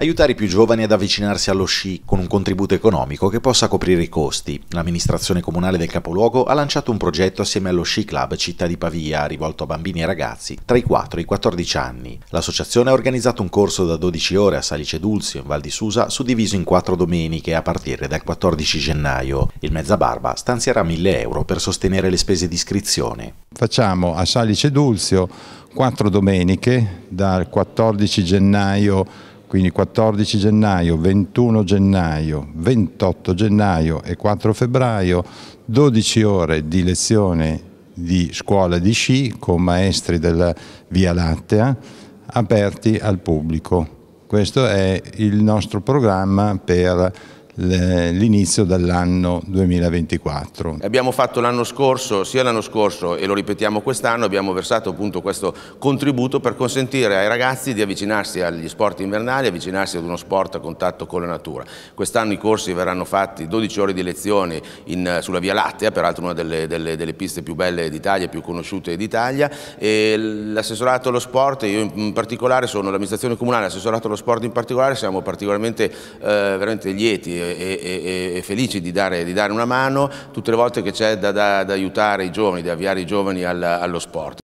Aiutare i più giovani ad avvicinarsi allo sci con un contributo economico che possa coprire i costi. L'amministrazione comunale del capoluogo ha lanciato un progetto assieme allo Sci Club Città di Pavia, rivolto a bambini e ragazzi tra i 4 e i 14 anni. L'associazione ha organizzato un corso da 12 ore a Salice Dulzio, in Val di Susa, suddiviso in quattro domeniche a partire dal 14 gennaio. Il Mezzabarba stanzierà 1000 euro per sostenere le spese di iscrizione. Facciamo a Salice Dulzio quattro domeniche dal 14 gennaio quindi 14 gennaio, 21 gennaio, 28 gennaio e 4 febbraio, 12 ore di lezione di scuola di sci con maestri della Via Lattea aperti al pubblico. Questo è il nostro programma per l'inizio dell'anno 2024. Abbiamo fatto l'anno scorso, sia l'anno scorso e lo ripetiamo quest'anno, abbiamo versato appunto questo contributo per consentire ai ragazzi di avvicinarsi agli sport invernali, avvicinarsi ad uno sport a contatto con la natura. Quest'anno i corsi verranno fatti 12 ore di lezione in, sulla Via Lattea, peraltro una delle, delle, delle piste più belle d'Italia, più conosciute d'Italia. L'assessorato allo sport, io in particolare sono l'amministrazione comunale, l'assessorato allo sport in particolare, siamo particolarmente eh, veramente lieti eh, e, e, e felici di dare, di dare, una mano tutte le volte che c'è da, da, da, aiutare i giovani, di avviare i giovani al, allo sport.